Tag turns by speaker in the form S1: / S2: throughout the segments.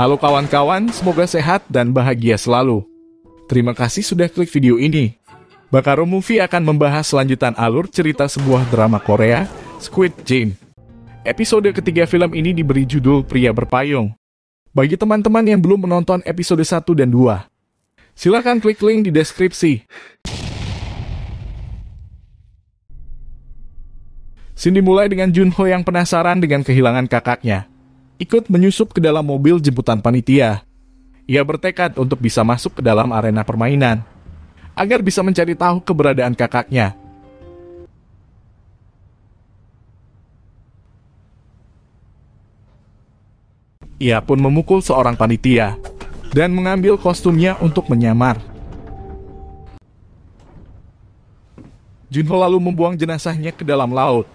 S1: Halo kawan-kawan, semoga sehat dan bahagia selalu. Terima kasih sudah klik video ini. Bakaro Movie akan membahas lanjutan alur cerita sebuah drama Korea, Squid Game. Episode ketiga film ini diberi judul Pria Berpayung. Bagi teman-teman yang belum menonton episode 1 dan 2, silakan klik link di deskripsi. Cindy mulai dengan Junho yang penasaran dengan kehilangan kakaknya ikut menyusup ke dalam mobil jemputan panitia. Ia bertekad untuk bisa masuk ke dalam arena permainan, agar bisa mencari tahu keberadaan kakaknya. Ia pun memukul seorang panitia dan mengambil kostumnya untuk menyamar. Junho lalu membuang jenazahnya ke dalam laut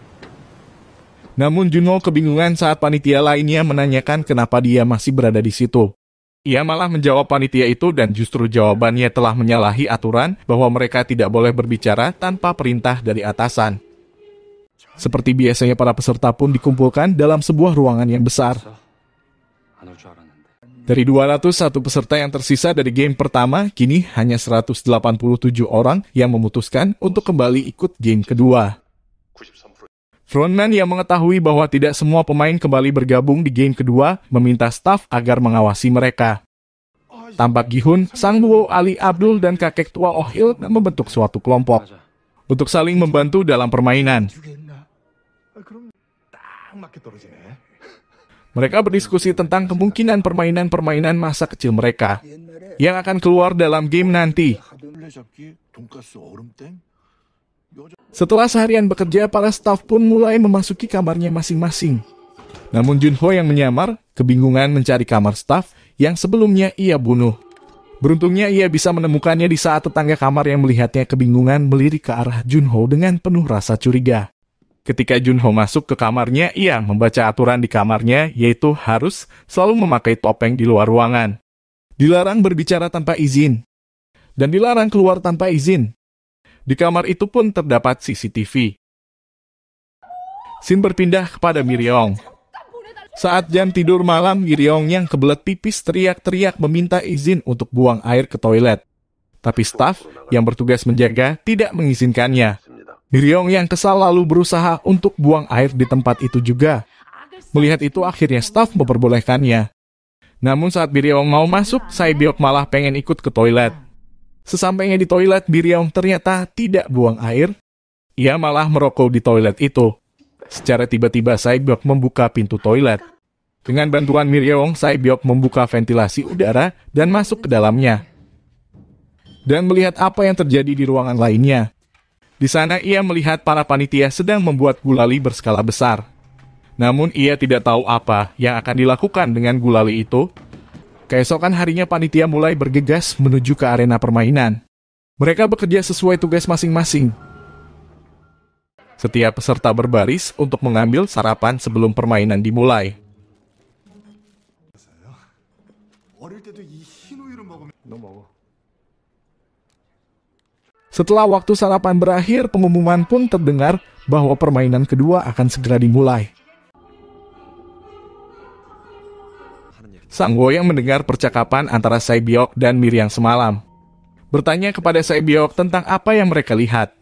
S1: namun Juno kebingungan saat panitia lainnya menanyakan kenapa dia masih berada di situ. Ia malah menjawab panitia itu dan justru jawabannya telah menyalahi aturan bahwa mereka tidak boleh berbicara tanpa perintah dari atasan. Seperti biasanya para peserta pun dikumpulkan dalam sebuah ruangan yang besar. Dari 201 peserta yang tersisa dari game pertama, kini hanya 187 orang yang memutuskan untuk kembali ikut game kedua. Frontman yang mengetahui bahwa tidak semua pemain kembali bergabung di game kedua meminta staf agar mengawasi mereka. Tampak Gihun, Sang Buo Ali Abdul dan kakek tua Oh Il membentuk suatu kelompok untuk saling membantu dalam permainan. Mereka berdiskusi tentang kemungkinan permainan-permainan masa kecil mereka yang akan keluar dalam game nanti. Setelah seharian bekerja, para staf pun mulai memasuki kamarnya masing-masing. Namun Junho yang menyamar, kebingungan mencari kamar staf yang sebelumnya ia bunuh. Beruntungnya ia bisa menemukannya di saat tetangga kamar yang melihatnya kebingungan melirik ke arah Junho dengan penuh rasa curiga. Ketika Junho masuk ke kamarnya, ia membaca aturan di kamarnya yaitu harus selalu memakai topeng di luar ruangan. Dilarang berbicara tanpa izin. Dan dilarang keluar tanpa izin. Di kamar itu pun terdapat CCTV. Sin berpindah kepada Miryong. Saat jam tidur malam, Miryong yang kebelet pipis teriak-teriak meminta izin untuk buang air ke toilet. Tapi staf yang bertugas menjaga tidak mengizinkannya. Miryong yang kesal lalu berusaha untuk buang air di tempat itu juga. Melihat itu akhirnya staf memperbolehkannya. Namun saat Miryong mau masuk, Saibyok malah pengen ikut ke toilet. Sesampainya di toilet, Miriam ternyata tidak buang air. Ia malah merokok di toilet itu. Secara tiba-tiba, Saibyok membuka pintu toilet. Dengan bantuan Miryong, Saibyok membuka ventilasi udara dan masuk ke dalamnya. Dan melihat apa yang terjadi di ruangan lainnya. Di sana ia melihat para panitia sedang membuat gulali berskala besar. Namun ia tidak tahu apa yang akan dilakukan dengan gulali itu Keesokan harinya panitia mulai bergegas menuju ke arena permainan. Mereka bekerja sesuai tugas masing-masing. Setiap peserta berbaris untuk mengambil sarapan sebelum permainan dimulai. Setelah waktu sarapan berakhir, pengumuman pun terdengar bahwa permainan kedua akan segera dimulai. Sang Woyang mendengar percakapan antara Saibiok dan Miriam semalam. Bertanya kepada Saibiok tentang apa yang mereka lihat.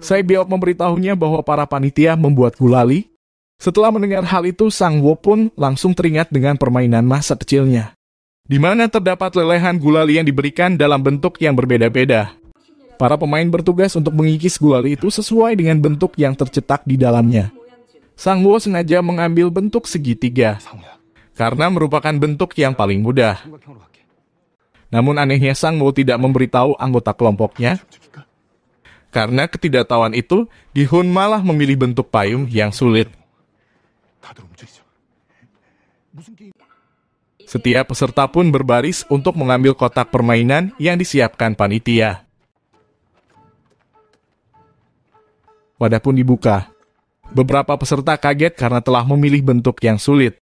S1: Saibiok memberitahunya bahwa para panitia membuat gulali. Setelah mendengar hal itu, Sang Wo pun langsung teringat dengan permainan masa kecilnya. Di mana terdapat lelehan gulali yang diberikan dalam bentuk yang berbeda-beda. Para pemain bertugas untuk mengikis gulali itu sesuai dengan bentuk yang tercetak di dalamnya. Sang Wo sengaja mengambil bentuk segitiga karena merupakan bentuk yang paling mudah. Namun anehnya Sang Mu tidak memberitahu anggota kelompoknya, karena ketidaktahuan itu, Gihun malah memilih bentuk payung yang sulit. Setiap peserta pun berbaris untuk mengambil kotak permainan yang disiapkan panitia. Wadah pun dibuka. Beberapa peserta kaget karena telah memilih bentuk yang sulit.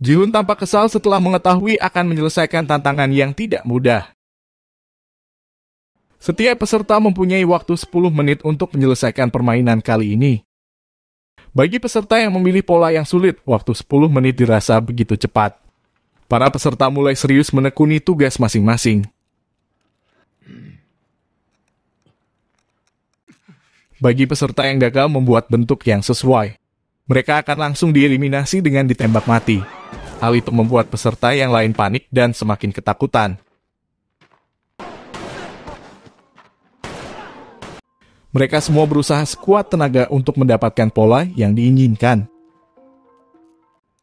S1: Jihun tampak kesal setelah mengetahui akan menyelesaikan tantangan yang tidak mudah. Setiap peserta mempunyai waktu 10 menit untuk menyelesaikan permainan kali ini. Bagi peserta yang memilih pola yang sulit, waktu 10 menit dirasa begitu cepat. Para peserta mulai serius menekuni tugas masing-masing. Bagi peserta yang gagal membuat bentuk yang sesuai, mereka akan langsung dieliminasi dengan ditembak mati. Hal itu membuat peserta yang lain panik dan semakin ketakutan. Mereka semua berusaha sekuat tenaga untuk mendapatkan pola yang diinginkan.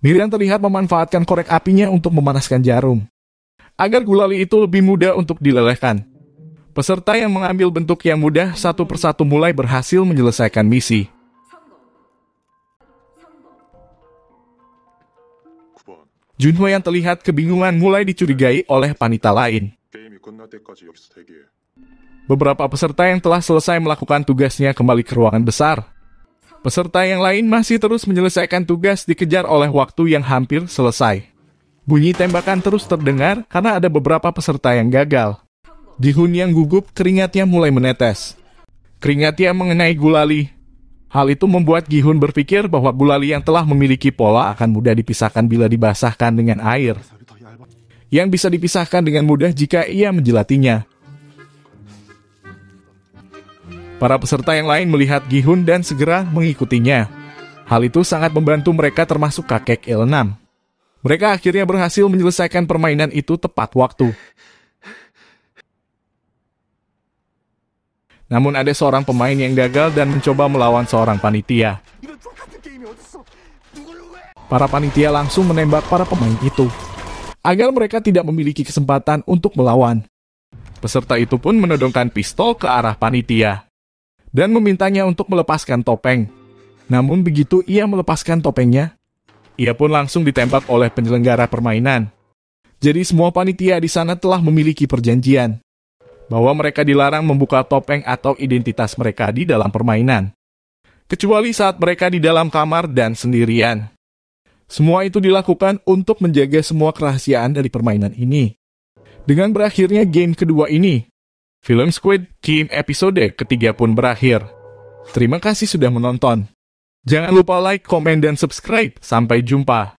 S1: Miriam terlihat memanfaatkan korek apinya untuk memanaskan jarum, agar gulali itu lebih mudah untuk dilelehkan. Peserta yang mengambil bentuk yang mudah satu persatu mulai berhasil menyelesaikan misi. Junho yang terlihat kebingungan mulai dicurigai oleh panita lain. Beberapa peserta yang telah selesai melakukan tugasnya kembali ke ruangan besar. Peserta yang lain masih terus menyelesaikan tugas dikejar oleh waktu yang hampir selesai. Bunyi tembakan terus terdengar karena ada beberapa peserta yang gagal. Di Hun yang gugup, keringatnya mulai menetes. Keringatnya mengenai gulali, Hal itu membuat Gihun berpikir bahwa gulali yang telah memiliki pola akan mudah dipisahkan bila dibasahkan dengan air. Yang bisa dipisahkan dengan mudah jika ia menjelatinya. Para peserta yang lain melihat Gihun dan segera mengikutinya. Hal itu sangat membantu mereka termasuk kakek L6. Mereka akhirnya berhasil menyelesaikan permainan itu tepat waktu. Namun ada seorang pemain yang gagal dan mencoba melawan seorang panitia. Para panitia langsung menembak para pemain itu agar mereka tidak memiliki kesempatan untuk melawan. Peserta itu pun menodongkan pistol ke arah panitia dan memintanya untuk melepaskan topeng. Namun begitu ia melepaskan topengnya, ia pun langsung ditembak oleh penyelenggara permainan. Jadi semua panitia di sana telah memiliki perjanjian bahwa mereka dilarang membuka topeng atau identitas mereka di dalam permainan, kecuali saat mereka di dalam kamar dan sendirian. Semua itu dilakukan untuk menjaga semua kerahasiaan dari permainan ini. Dengan berakhirnya game kedua ini, film Squid Game episode ketiga pun berakhir. Terima kasih sudah menonton. Jangan lupa like, komen, dan subscribe. Sampai jumpa.